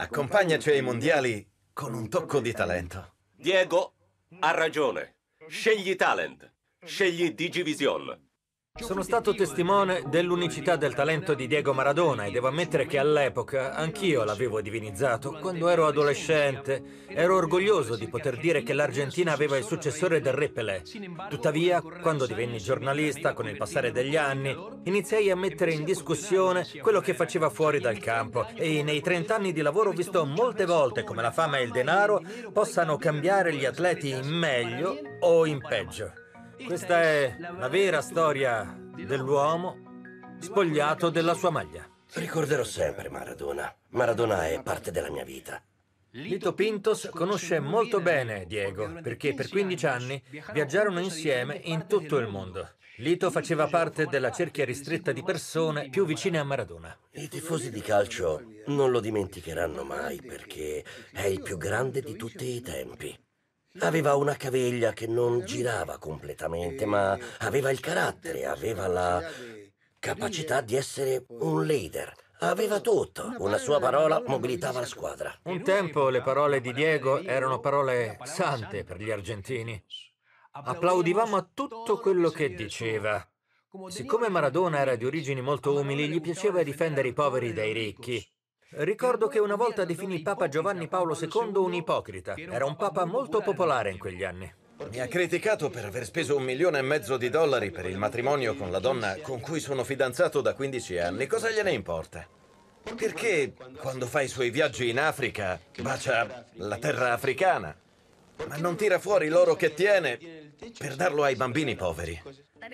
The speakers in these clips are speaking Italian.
Accompagnaci ai mondiali con un tocco di talento. Diego ha ragione. Scegli talent. Scegli Digivision. Sono stato testimone dell'unicità del talento di Diego Maradona e devo ammettere che all'epoca anch'io l'avevo divinizzato. Quando ero adolescente ero orgoglioso di poter dire che l'Argentina aveva il successore del re Pelé. Tuttavia, quando divenni giornalista con il passare degli anni, iniziai a mettere in discussione quello che faceva fuori dal campo e nei 30 anni di lavoro ho visto molte volte come la fama e il denaro possano cambiare gli atleti in meglio o in peggio. Questa è la vera storia dell'uomo spogliato della sua maglia. Ricorderò sempre Maradona. Maradona è parte della mia vita. Lito Pintos conosce molto bene Diego perché per 15 anni viaggiarono insieme in tutto il mondo. Lito faceva parte della cerchia ristretta di persone più vicine a Maradona. I tifosi di calcio non lo dimenticheranno mai perché è il più grande di tutti i tempi. Aveva una caviglia che non girava completamente, ma aveva il carattere, aveva la capacità di essere un leader. Aveva tutto, una sua parola mobilitava la squadra. Un tempo le parole di Diego erano parole sante per gli argentini. Applaudivamo a tutto quello che diceva. Siccome Maradona era di origini molto umili, gli piaceva difendere i poveri dai ricchi. Ricordo che una volta definì Papa Giovanni Paolo II un ipocrita. Era un papa molto popolare in quegli anni. Mi ha criticato per aver speso un milione e mezzo di dollari per il matrimonio con la donna con cui sono fidanzato da 15 anni. Cosa gliene importa? Perché quando fa i suoi viaggi in Africa bacia la terra africana? Ma non tira fuori l'oro che tiene per darlo ai bambini poveri.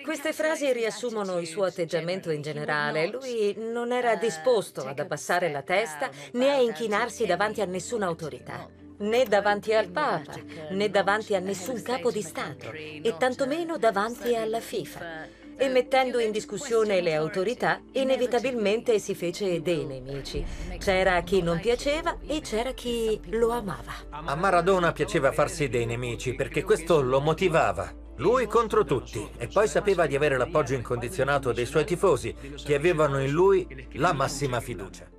Queste frasi riassumono il suo atteggiamento in generale. Lui non era disposto ad abbassare la testa né a inchinarsi davanti a nessuna autorità né davanti al Papa, né davanti a nessun capo di Stato e tantomeno davanti alla FIFA e mettendo in discussione le autorità inevitabilmente si fece dei nemici. C'era chi non piaceva e c'era chi lo amava. A Maradona piaceva farsi dei nemici perché questo lo motivava. Lui contro tutti e poi sapeva di avere l'appoggio incondizionato dei suoi tifosi che avevano in lui la massima fiducia.